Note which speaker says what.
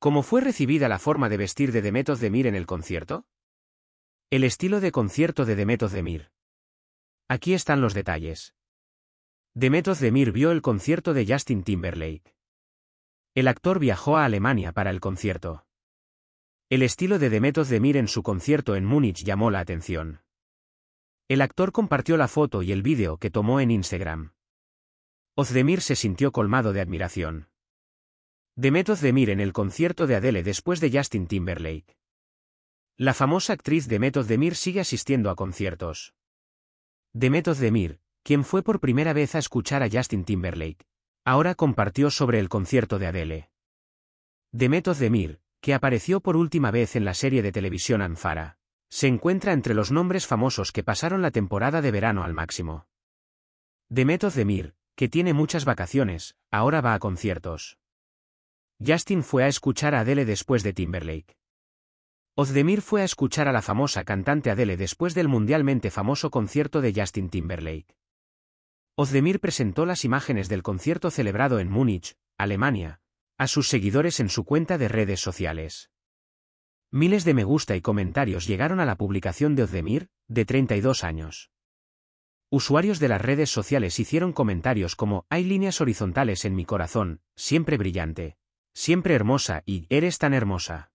Speaker 1: ¿Cómo fue recibida la forma de vestir de Demetos de en el concierto? El estilo de concierto de Demet Ozdemir. Aquí están los detalles. Demet Ozdemir vio el concierto de Justin Timberlake. El actor viajó a Alemania para el concierto. El estilo de Demet Ozdemir en su concierto en Múnich llamó la atención. El actor compartió la foto y el vídeo que tomó en Instagram. Ozdemir se sintió colmado de admiración de Mir en el concierto de Adele después de Justin Timberlake. La famosa actriz de Mir sigue asistiendo a conciertos. de Mir, quien fue por primera vez a escuchar a Justin Timberlake, ahora compartió sobre el concierto de Adele. de Mir, que apareció por última vez en la serie de televisión Anfara, se encuentra entre los nombres famosos que pasaron la temporada de verano al máximo. de Mir, que tiene muchas vacaciones, ahora va a conciertos. Justin fue a escuchar a Adele después de Timberlake. Ozdemir fue a escuchar a la famosa cantante Adele después del mundialmente famoso concierto de Justin Timberlake. Ozdemir presentó las imágenes del concierto celebrado en Múnich, Alemania, a sus seguidores en su cuenta de redes sociales. Miles de me gusta y comentarios llegaron a la publicación de Ozdemir, de 32 años. Usuarios de las redes sociales hicieron comentarios como Hay líneas horizontales en mi corazón, siempre brillante siempre hermosa y eres tan hermosa.